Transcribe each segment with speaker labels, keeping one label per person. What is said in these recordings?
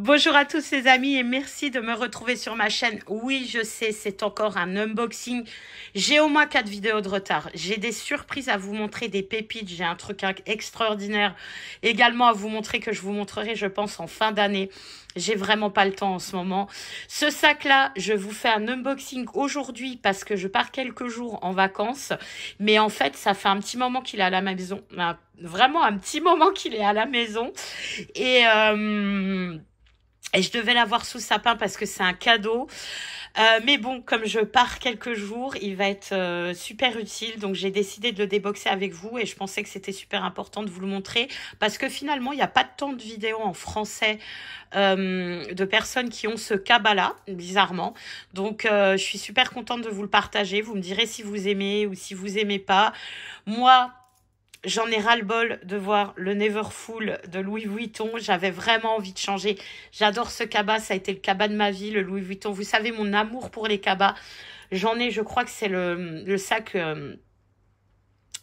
Speaker 1: Bonjour à tous les amis et merci de me retrouver sur ma chaîne. Oui, je sais, c'est encore un unboxing. J'ai au moins 4 vidéos de retard. J'ai des surprises à vous montrer, des pépites. J'ai un truc extraordinaire également à vous montrer que je vous montrerai, je pense, en fin d'année. J'ai vraiment pas le temps en ce moment. Ce sac-là, je vous fais un unboxing aujourd'hui parce que je pars quelques jours en vacances. Mais en fait, ça fait un petit moment qu'il est à la maison. Vraiment un petit moment qu'il est à la maison. Et... Euh, et je devais l'avoir sous sapin parce que c'est un cadeau. Euh, mais bon, comme je pars quelques jours, il va être euh, super utile. Donc j'ai décidé de le déboxer avec vous et je pensais que c'était super important de vous le montrer parce que finalement, il n'y a pas tant de vidéos en français euh, de personnes qui ont ce cabala, bizarrement. Donc je suis super contente de vous le partager. Vous me direz si vous aimez ou si vous aimez pas. Moi, J'en ai ras-le-bol de voir le Neverfull de Louis Vuitton. J'avais vraiment envie de changer. J'adore ce cabas. Ça a été le cabas de ma vie, le Louis Vuitton. Vous savez, mon amour pour les cabas. J'en ai, je crois que c'est le, sac... Euh,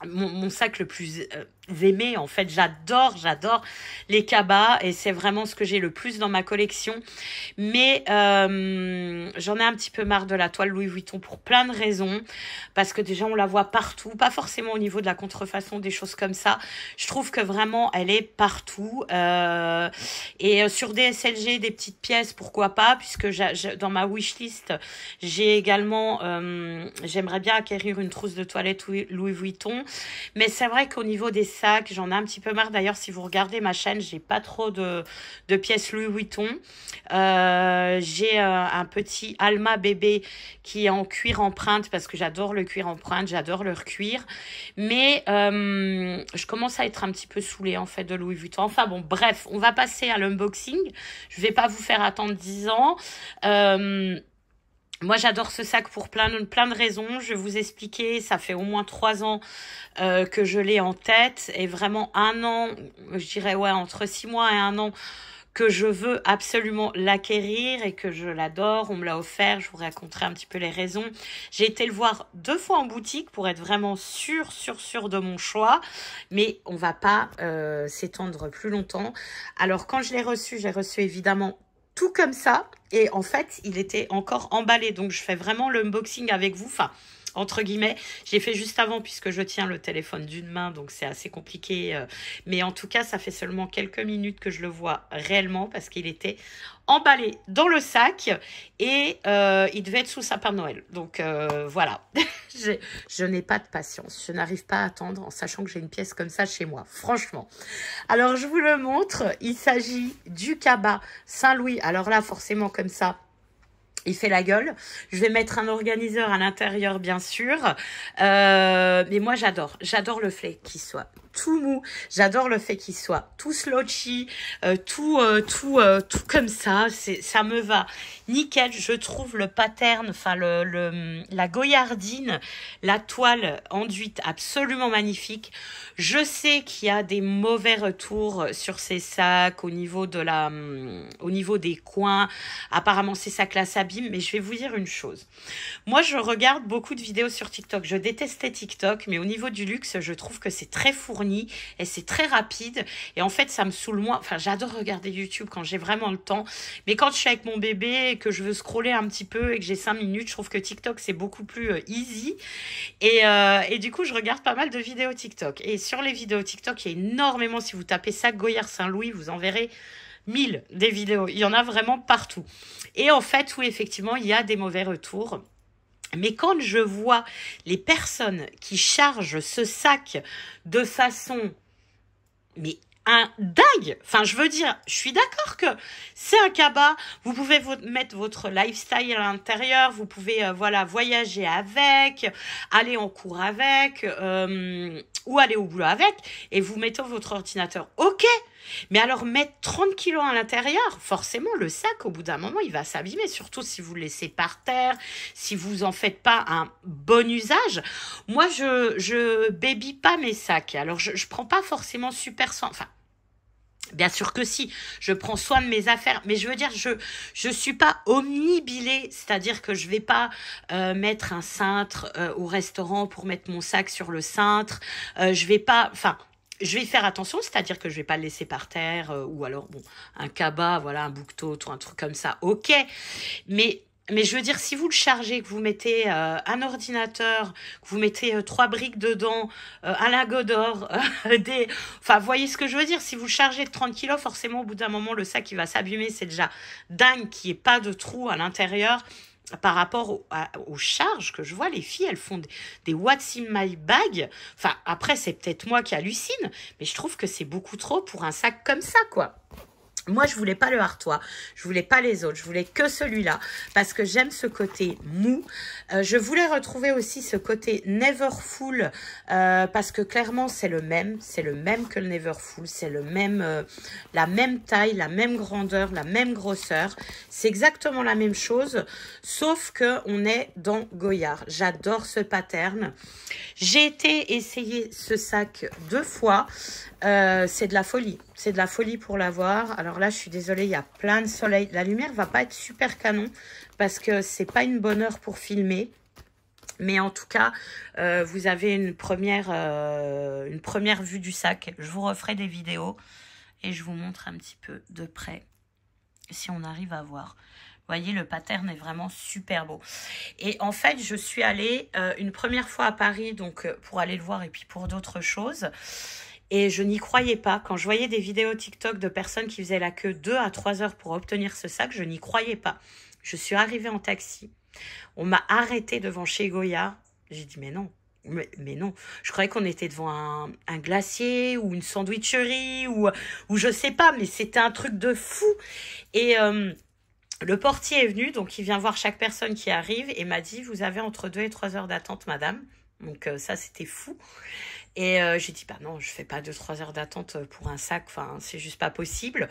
Speaker 1: mon, sac le plus euh, aimer en fait j'adore j'adore les cabas et c'est vraiment ce que j'ai le plus dans ma collection mais euh, j'en ai un petit peu marre de la toile Louis Vuitton pour plein de raisons parce que déjà on la voit partout pas forcément au niveau de la contrefaçon des choses comme ça je trouve que vraiment elle est partout euh, et euh, sur des SLG des petites pièces pourquoi pas puisque dans ma wishlist j'ai également j'aimerais bien acquérir une trousse de toilette Louis Vuitton mais c'est vrai qu'au niveau des j'en ai un petit peu marre. D'ailleurs, si vous regardez ma chaîne, j'ai pas trop de, pièces Louis Vuitton. Euh, j'ai euh, un petit Alma bébé qui est en cuir empreinte parce que j'adore le cuir empreinte, j'adore leur cuir. Mais euh, je commence à être un petit peu saoulée en fait de Louis Vuitton. Enfin bon, bref, on va passer à l'unboxing. Je vais pas vous faire attendre 10 ans. Moi, j'adore ce sac pour plein de, plein de raisons. Je vais vous expliquer. Ça fait au moins trois ans euh, que je l'ai en tête et vraiment un an, je dirais ouais entre six mois et un an que je veux absolument l'acquérir et que je l'adore. On me l'a offert, je vous raconterai un petit peu les raisons. J'ai été le voir deux fois en boutique pour être vraiment sûre, sûr, sûr de mon choix. Mais on va pas euh, s'étendre plus longtemps. Alors quand je l'ai reçu, j'ai reçu évidemment tout comme ça. Et en fait, il était encore emballé. Donc, je fais vraiment l'unboxing avec vous. Enfin, entre guillemets. J'ai fait juste avant puisque je tiens le téléphone d'une main, donc c'est assez compliqué. Euh. mais en tout cas, ça fait seulement quelques minutes que je le vois réellement parce qu'il était emballé dans le sac et euh, il devait être sous sapin de Noël. Donc euh, voilà, je n'ai pas de patience. Je n'arrive pas à attendre en sachant que j'ai une pièce comme ça chez moi, franchement. Alors je vous le montre, il s'agit du cabas Saint-Louis. Alors là, forcément comme ça, il fait la gueule. Je vais mettre un organiseur à l'intérieur, bien sûr. Euh, mais moi, j'adore. J'adore le flé qui soit tout mou. J'adore le fait qu'il soit euh, tout slouchy, tout, tout, euh, tout comme ça. C'est, ça me va. Nickel, je trouve le pattern, enfin le, la goyardine, la toile enduite absolument magnifique. Je sais qu'il y a des mauvais retours sur ces sacs au niveau de la, au niveau des coins. Apparemment, ces sacs-là s'abîment, mais je vais vous dire une chose. Moi, je regarde beaucoup de vidéos sur TikTok. Je détestais TikTok, mais au niveau du luxe, je trouve que c'est très fourni et c'est très rapide. Et en fait, ça me saoule moins. Enfin, j'adore regarder YouTube quand j'ai vraiment le temps. Mais quand je suis avec mon bébé et que je veux scroller un petit peu et que j'ai cinq minutes, je trouve que TikTok, c'est beaucoup plus euh, easy. Et, euh, et, du coup, je regarde pas mal de vidéos TikTok. Et sur les vidéos TikTok, il y a énormément, si vous tapez ça, Goyard Saint-Louis, vous en verrez mille des vidéos. Il y en a vraiment partout. Et en fait, oui, effectivement, il y a des mauvais retours. Mais quand je vois les personnes qui chargent ce sac de façon mais un dingue. Enfin, je veux dire, je suis d'accord que c'est un cabas. Vous pouvez mettre votre lifestyle à l'intérieur. Vous pouvez euh, voilà voyager avec, aller en cours avec euh, ou aller au boulot avec. Et vous mettez votre ordinateur. Ok. Mais alors mettre 30 kilos à l'intérieur, forcément le sac au bout d'un moment il va s'abîmer, surtout si vous le laissez par terre, si vous en faites pas un bon usage. Moi je je baby pas mes sacs, alors je, je prends pas forcément super soin, enfin Bien sûr que si, je prends soin de mes affaires, mais je veux dire, je je suis pas omnibilée, c'est-à-dire que je vais pas euh, mettre un cintre euh, au restaurant pour mettre mon sac sur le cintre, euh, je vais pas, enfin, je vais faire attention, c'est-à-dire que je vais pas le laisser par terre ou alors bon, un cabas, voilà, un bouquetot ou un truc comme ça, ok, mais mais je veux dire, si vous le chargez, que vous mettez euh, un ordinateur, que vous mettez euh, trois briques dedans, euh, un lingot d'or, des... Enfin, voyez ce que je veux dire. Si vous le chargez de 30 kilos, forcément, au bout d'un moment, le sac, il va s'abîmer. C'est déjà dingue qu'il n'y ait pas de trou à l'intérieur par rapport aux charges que je vois, les filles, elles font des, des What's in my bag. Enfin, après, c'est peut-être moi qui hallucine, mais je trouve que c'est beaucoup trop pour un sac comme ça, quoi. Moi, je voulais pas le Artois, je voulais pas les autres, je voulais que celui-là parce que j'aime ce côté mou. Euh, je voulais retrouver aussi ce côté Neverfull euh, parce que clairement, c'est le même, c'est le même que le Neverfull, c'est le même, euh, la même taille, la même grandeur, la même grosseur. C'est exactement la même chose, sauf que on est dans Goyard. J'adore ce pattern. J'ai été essayer ce sac deux fois. Euh, c'est de la folie. C'est de la folie pour l'avoir. Alors là, je suis désolée, il y a plein de soleil. La lumière ne va pas être super canon parce que c'est pas une bonne heure pour filmer. Mais en tout cas, euh, vous avez une première, euh, une première vue du sac. Je vous referai des vidéos et je vous montre un petit peu de près si on arrive à voir. Vous voyez, le pattern est vraiment super beau. Et en fait, je suis allée une première fois à Paris donc pour aller le voir et puis pour d'autres choses. Et je n'y croyais pas. Quand je voyais des vidéos TikTok de personnes qui faisaient la queue deux à 3 heures pour obtenir ce sac, je n'y croyais pas. Je suis arrivée en taxi. On m'a arrêté devant chez Goya. J'ai dit, mais non, mais, non, je croyais qu'on était devant un, glacier ou une sandwicherie ou, ou je sais pas, mais c'était un truc de fou. Et euh, le portier est venu, donc il vient voir chaque personne qui arrive et m'a dit Vous avez entre deux et trois heures d'attente, madame. Donc euh, ça, c'était fou. Et euh, j'ai dit, bah non, je fais pas 2 trois heures d'attente pour un sac, enfin, c'est juste pas possible.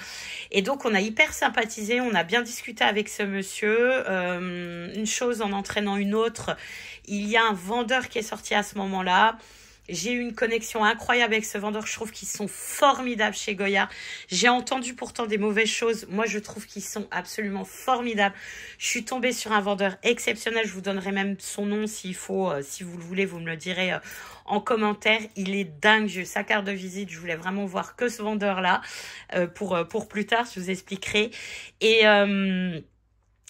Speaker 1: Et donc, on a hyper sympathisé, on a bien discuté avec ce monsieur. Euh, une chose en entraînant une autre, il y a un vendeur qui est sorti à ce moment-là. J'ai eu une connexion incroyable avec ce vendeur. Je trouve qu'ils sont formidables chez Goya. J'ai entendu pourtant des mauvaises choses. Moi, je trouve qu'ils sont absolument formidables. Je suis tombée sur un vendeur exceptionnel. Je vous donnerai même son nom s'il faut. Euh, si vous le voulez, vous me le direz euh, en commentaire. Il est dingue. J'ai eu sa carte de visite. Je voulais vraiment voir que ce vendeur-là euh, pour, pour plus tard. Je vous expliquerai. Et...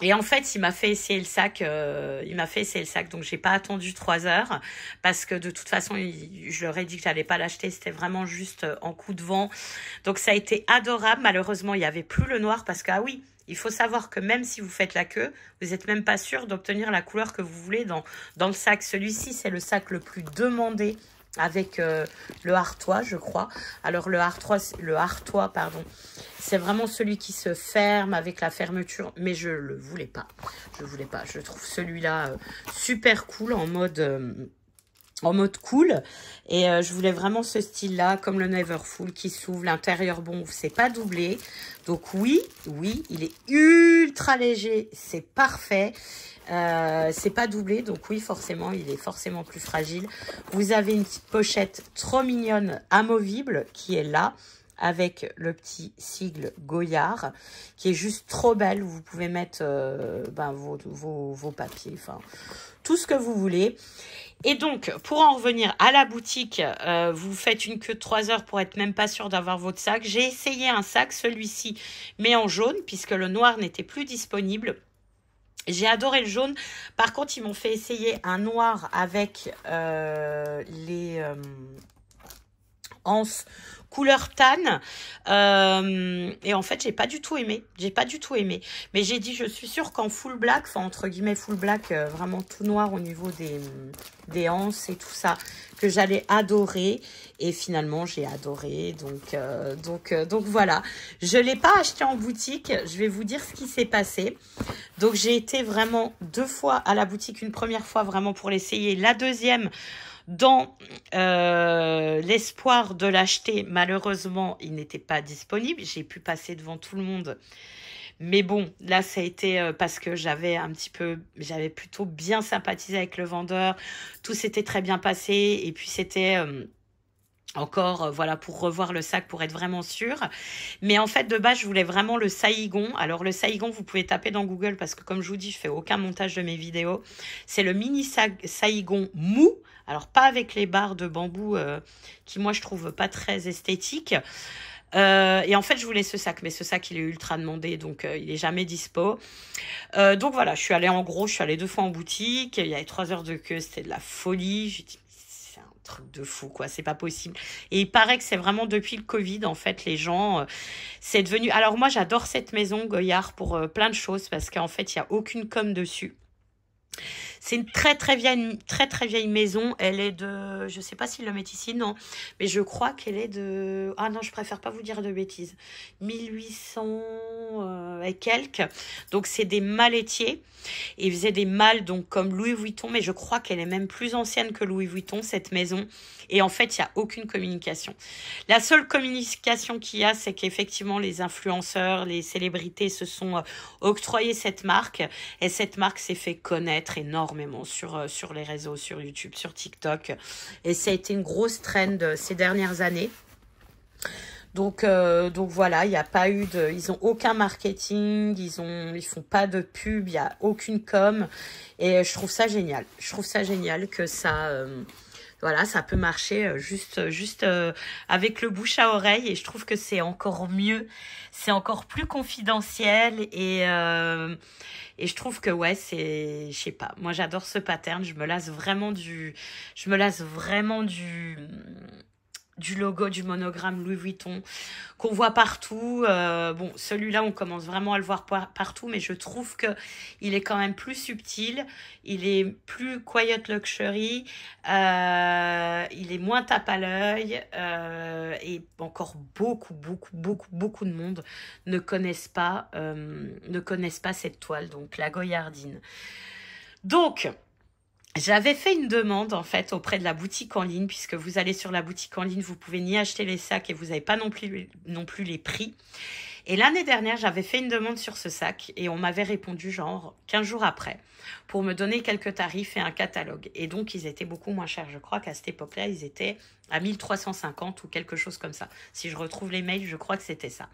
Speaker 1: Et en fait, il m'a fait essayer le sac. Euh, il m'a fait essayer le sac, donc j'ai pas attendu trois heures parce que de toute façon, je leur ai dit que j'allais pas l'acheter. C'était vraiment juste euh, en coup de vent. Donc ça a été adorable. Malheureusement, il y avait plus le noir parce que ah oui, il faut savoir que même si vous faites la queue, vous n'êtes même pas sûr d'obtenir la couleur que vous voulez dans dans le sac. Celui-ci, c'est le sac le plus demandé avec euh, le Artois, je crois. Alors le Artois, le pardon, c'est vraiment celui qui se ferme avec la fermeture, mais je le voulais pas. Je voulais pas. Je trouve celui-là euh, super cool en mode euh, en mode cool. Et euh, je voulais vraiment ce style-là, comme le Neverfull qui s'ouvre. L'intérieur, bon, c'est pas doublé. Donc oui, oui, il est ultra léger. C'est parfait. Euh, c'est pas doublé, donc oui, forcément, il est forcément plus fragile. Vous avez une petite pochette trop mignonne, amovible, qui est là avec le petit sigle Goyard, qui est juste trop belle. Vous pouvez mettre euh, ben, vos, vos, papiers, enfin, tout ce que vous voulez. Et donc, pour en revenir à la boutique, euh, vous faites une queue de 3 heures pour être même pas sûr d'avoir votre sac. J'ai essayé un sac, celui-ci, mais en jaune, puisque le noir n'était plus disponible. J'ai adoré le jaune. Par contre, ils m'ont fait essayer un noir avec euh, les, Anse couleur tan. Euh, et en fait, j'ai pas du tout aimé. J'ai pas du tout aimé. Mais j'ai dit, je suis sûre qu'en full black, enfin entre guillemets full black, euh, vraiment tout noir au niveau des, des et tout ça, que j'allais adorer. Et finalement, j'ai adoré. Donc, euh, donc, donc voilà. Je l'ai pas acheté en boutique. Je vais vous dire ce qui s'est passé. Donc, j'ai été vraiment deux fois à la boutique. Une première fois vraiment pour l'essayer. La deuxième dans euh, l'espoir de l'acheter. Malheureusement, il n'était pas disponible. J'ai pu passer devant tout le monde. Mais bon, là, ça a été euh, parce que j'avais un petit peu, j'avais plutôt bien sympathisé avec le vendeur. Tout s'était très bien passé. Et puis, c'était... Euh, encore euh, voilà pour revoir le sac pour être vraiment sûr mais en fait de base je voulais vraiment le Saigon, alors le Saigon, vous pouvez taper dans Google parce que comme je vous dis je fais aucun montage de mes vidéos c'est le mini Saigon mou alors pas avec les barres de bambou euh, qui moi je trouve pas très esthétique euh, et en fait, je voulais ce sac, mais ce sac, il est ultra demandé, donc il n'est jamais dispo. donc voilà, je suis allée en gros, je suis allée deux fois en boutique. Il y avait trois heures de queue, c'était de la folie. J'ai truc de fou, quoi. C'est pas possible. Et il paraît que c'est vraiment depuis le Covid, en fait, les gens, euh, c'est devenu. Alors moi, j'adore cette maison Goyard pour euh, plein de choses parce qu'en fait, il y a aucune com dessus. C'est une très très vieille, très très vieille maison. Elle est de, je sais pas s'il la met ici, non, mais je crois qu'elle est de, ah non, je préfère pas vous dire de bêtises, 1800 euh, et quelques. Donc c'est des maletiers. Et ils faisaient des malles donc comme Louis Vuitton, mais je crois qu'elle est même plus ancienne que Louis Vuitton cette maison. Et en fait, il n'y a aucune communication. La seule communication qu'il y a, c'est qu'effectivement les influenceurs, les célébrités se sont euh, octroyés cette marque et cette marque s'est fait connaître énormément sur, euh, sur les réseaux, sur YouTube, sur TikTok. Et ça a été une grosse trend euh, ces dernières années. Donc, euh, donc voilà, il n'y a pas eu de, ils ont aucun marketing, ils ont, ils font pas de pub, il n'y a aucune com, et je trouve ça génial. Je trouve ça génial que ça, voilà, ça peut marcher euh, juste, euh, juste euh, avec le bouche à oreille et je trouve que c'est encore mieux, c'est encore plus confidentiel et, et je trouve que ouais, c'est, je sais pas, moi j'adore ce pattern, je me lasse vraiment du, je me lasse vraiment du, du logo, du monogramme Louis Vuitton, qu'on voit partout. Euh, bon, celui-là, on commence vraiment à le voir partout, mais je trouve que il est quand même plus subtil, il est plus quiet luxury, euh, il est moins tape à l'œil, euh, et encore beaucoup, beaucoup, beaucoup, beaucoup de monde ne connaissent pas, ne connaissent pas cette toile, donc la Goyardine. Donc, j'avais fait une demande en fait auprès de la boutique en ligne, puisque vous allez sur la boutique en ligne, vous pouvez ni acheter les sacs et vous n'avez pas non plus, non plus les prix. Et l'année dernière, j'avais fait une demande sur ce sac et on m'avait répondu genre 15 jours après pour me donner quelques tarifs et un catalogue. Et donc, ils étaient beaucoup moins chers. Je crois qu'à cette époque-là, ils étaient à 1350 ou quelque chose comme ça. Si je retrouve les mails, je crois que c'était ça.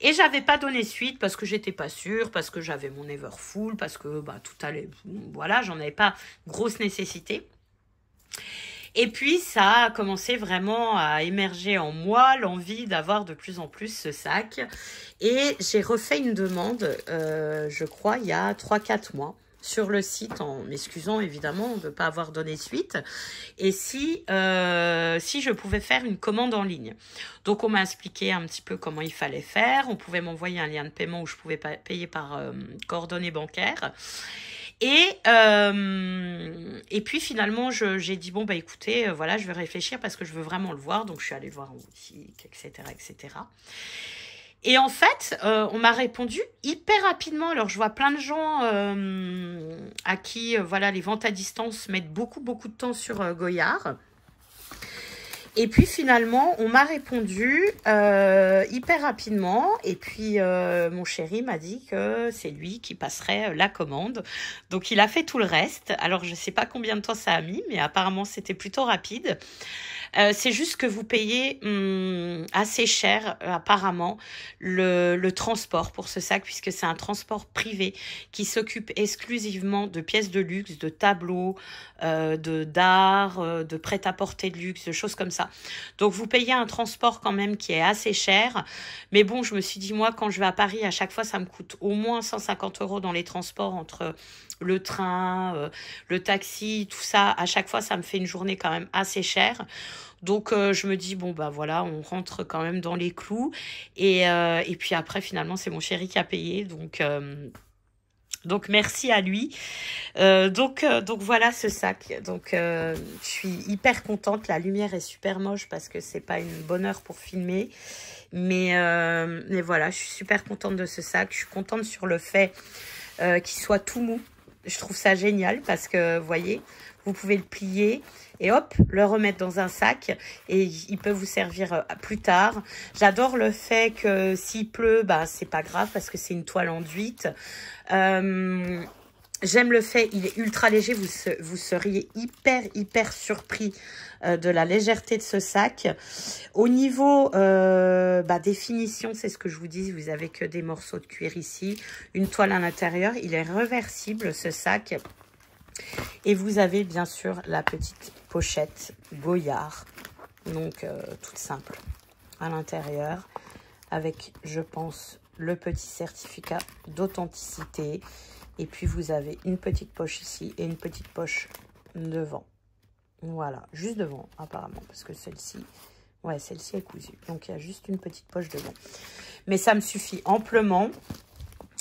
Speaker 1: Et j'avais pas donné suite parce que j'étais pas sûre, parce que j'avais mon Everfull, parce que bah, tout allait. Voilà, j'en avais pas grosse nécessité. Et puis ça a commencé vraiment à émerger en moi l'envie d'avoir de plus en plus ce sac. Et j'ai refait une demande, euh, je crois, il y a 3-4 mois sur le site en m'excusant évidemment de ne pas avoir donné suite et si, euh, si je pouvais faire une commande en ligne. Donc on m'a expliqué un petit peu comment il fallait faire, on pouvait m'envoyer un lien de paiement où je pouvais payer par euh, coordonnées bancaires et, euh, et puis finalement, j'ai dit, bon, bah écoutez, euh, voilà, je vais réfléchir parce que je veux vraiment le voir. Donc je suis allée le voir en boutique, etc. etc. Et en fait, euh, on m'a répondu hyper rapidement. Alors, je vois plein de gens à qui voilà les ventes à distance mettent beaucoup, beaucoup de temps sur Goyard. Et puis finalement, on m'a répondu euh, hyper rapidement. Et puis euh, mon chéri m'a dit que c'est lui qui passerait euh, la commande. Donc il a fait tout le reste. Alors je ne sais pas combien de temps ça a mis, mais apparemment c'était plutôt rapide. c'est juste que vous payez hmm, assez cher apparemment le, transport pour ce sac, puisque c'est un transport privé qui s'occupe exclusivement de pièces de luxe, de tableaux, de d'art, de prêt-à-porter de luxe, de choses comme ça. Donc vous payez un transport quand même qui est assez cher. Mais bon, je me suis dit, moi, quand je vais à Paris, à chaque fois, ça me coûte au moins 150 euros dans les transports entre le train, euh, le taxi, tout ça. À chaque fois, ça me fait une journée quand même assez chère. Donc euh, je me dis bon bah voilà on rentre quand même dans les clous et, euh, et puis après finalement c'est mon chéri qui a payé donc donc merci à lui. Euh, euh, donc voilà ce sac. Donc euh, je suis hyper contente. La lumière est super moche parce que c'est pas une bonne heure pour filmer. mais voilà, je suis super contente de ce sac. Je suis contente sur le fait qu'il soit tout mou. Je trouve ça génial parce que vous voyez, vous pouvez le plier et hop, le remettre dans un sac et il peut vous servir euh, plus tard. J'adore le fait que s'il pleut, bah c'est pas grave parce que c'est une toile enduite. Euh, j'aime le fait, il est ultra léger, vous, vous seriez hyper, hyper surpris euh, de la légèreté de ce sac. Au niveau euh, bah, des c'est ce que je vous dis, vous avez que des morceaux de cuir ici, une toile à l'intérieur, il est reversible ce sac. Et vous avez bien sûr la petite pochette Goyard. Donc, euh, toute simple. À l'intérieur, avec, je pense, le petit certificat d'authenticité. Et puis, vous avez une petite poche ici et une petite poche devant. Voilà, juste devant, apparemment, parce que celle-ci... Ouais, celle-ci est cousue. Donc, il y a juste une petite poche devant. Mais ça me suffit amplement.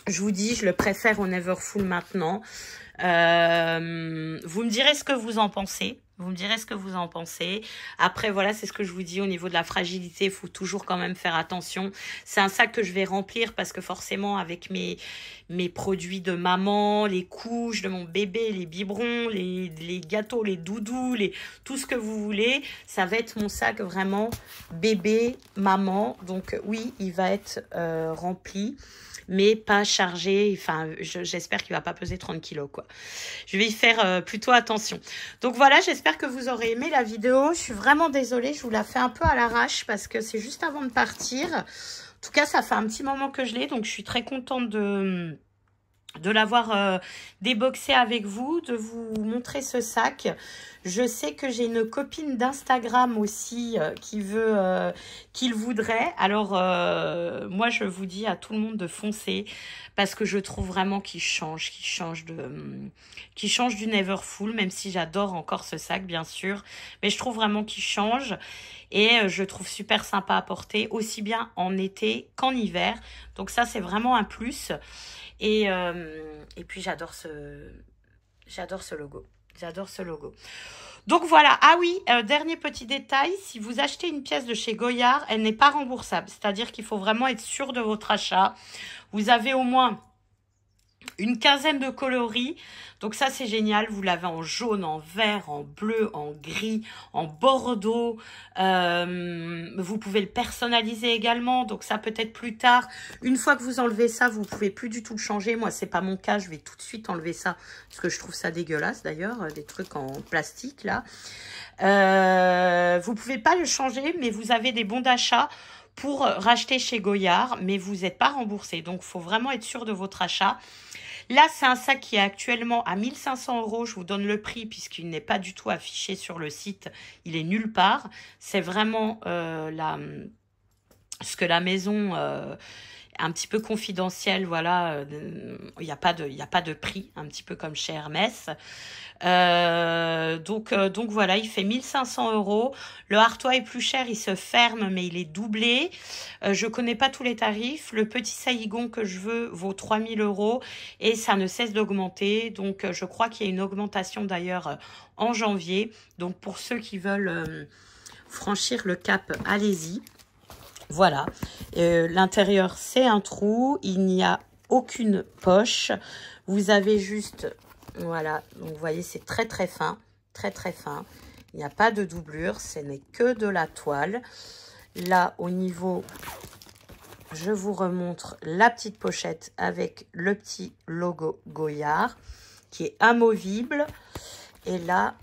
Speaker 1: Je vous dis, je le préfère au Neverfull maintenant. Euh, vous me direz ce que vous en pensez. Vous me direz ce que vous en pensez. Après, voilà, c'est ce que je vous dis au niveau de la fragilité. Il faut toujours quand même faire attention. C'est un sac que je vais remplir parce que forcément, avec mes, mes produits de maman, les couches de mon bébé, les biberons, les, gâteaux, les doudous, les, tout ce que vous voulez, ça va être mon sac vraiment bébé, maman. Donc oui, il va être euh, rempli mais pas chargé. Enfin, j'espère qu'il va pas peser 30 kilos, quoi. Je vais y faire euh, plutôt attention. Donc voilà, j'espère que vous aurez aimé la vidéo. Je suis vraiment désolée, je vous la fais un peu à l'arrache parce que c'est juste avant de partir. En tout cas, ça fait un petit moment que je l'ai, donc je suis très contente de de l'avoir euh, déboxé avec vous, de vous montrer ce sac. Je sais que j'ai une copine d'Instagram aussi euh, qui veut, euh, qu'il voudrait. Alors, euh, moi, je vous dis à tout le monde de foncer parce que je trouve vraiment qu'il change, qu'il change de, hum, qu'il change du Neverfull, même si j'adore encore ce sac, bien sûr. Mais je trouve vraiment qu'il change et je trouve super sympa à porter, aussi bien en été qu'en hiver. Donc ça, c'est vraiment un plus. Et, et puis, j'adore ce, j'adore ce logo. J'adore ce logo. Donc voilà, ah oui, euh, dernier petit détail, si vous achetez une pièce de chez Goyard, elle n'est pas remboursable, c'est-à-dire qu'il faut vraiment être sûr de votre achat. Vous avez au moins une quinzaine de coloris. Donc ça, c'est génial. Vous l'avez en jaune, en vert, en bleu, en gris, en bordeaux. Euh, vous pouvez le personnaliser également. Donc ça, peut-être plus tard. Une fois que vous enlevez ça, vous pouvez plus du tout le changer. Moi, c'est pas mon cas. Je vais tout de suite enlever ça parce que je trouve ça dégueulasse d'ailleurs. Euh, des trucs en plastique, là. Euh, vous pouvez pas le changer, mais vous avez des bons d'achat pour racheter chez Goyard, mais vous n'êtes pas remboursé. Donc, faut vraiment être sûr de votre achat. Là, c'est un sac qui est actuellement à 1500 euros. Je vous donne le prix puisqu'il n'est pas du tout affiché sur le site. Il est nulle part. C'est vraiment euh, ce que la maison... Euh, un petit peu confidentiel, voilà, euh, il n'y a pas de, il a pas de prix, un petit peu comme chez Hermès. Euh, donc, euh, donc voilà, il fait 1500 euros. Le Artois est plus cher, il se ferme, mais il est doublé. je je connais pas tous les tarifs. Le petit Saigon que je veux vaut 3000 euros et ça ne cesse d'augmenter. Donc, je crois qu'il y a une augmentation d'ailleurs en janvier. Donc, pour ceux qui veulent franchir le cap, allez-y. Voilà. Euh, l'intérieur, c'est un trou. Il n'y a aucune poche. Vous avez juste... Voilà. Donc, vous voyez, c'est très, très fin. Très, très fin. Il n'y a pas de doublure. Ce n'est que de la toile. Là, au niveau... Je vous remontre la petite pochette avec le petit logo Goyard qui est amovible. Et là,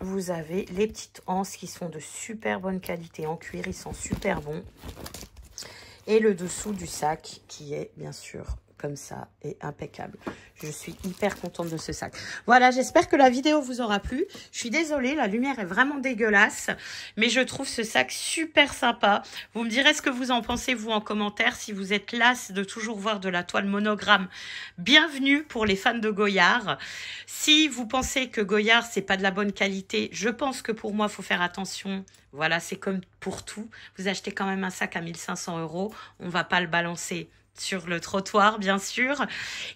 Speaker 1: vous avez les petites anses qui sont de super bonne qualité en cuir. Ils sont super bons. Et le dessous du sac qui est bien sûr comme ça est impeccable. Je suis hyper contente de ce sac. Voilà, j'espère que la vidéo vous aura plu. Je suis désolée, la lumière est vraiment dégueulasse, mais je trouve ce sac super sympa. Vous me direz ce que vous en pensez, vous, en commentaire. Si vous êtes las de toujours voir de la toile monogramme, bienvenue pour les fans de Goyard. Si vous pensez que Goyard, c'est pas de la bonne qualité, je pense que pour moi, faut faire attention. Voilà, c'est comme pour tout. Vous achetez quand même un sac à 1500 euros, on va pas le balancer sur le trottoir, bien sûr,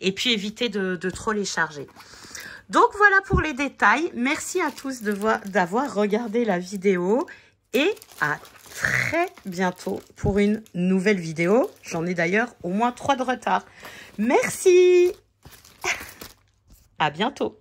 Speaker 1: et puis éviter de, trop les charger. Donc voilà pour les détails. Merci à tous d'avoir regardé la vidéo et à très bientôt pour une nouvelle vidéo. J'en ai d'ailleurs au moins trois de retard. Merci À bientôt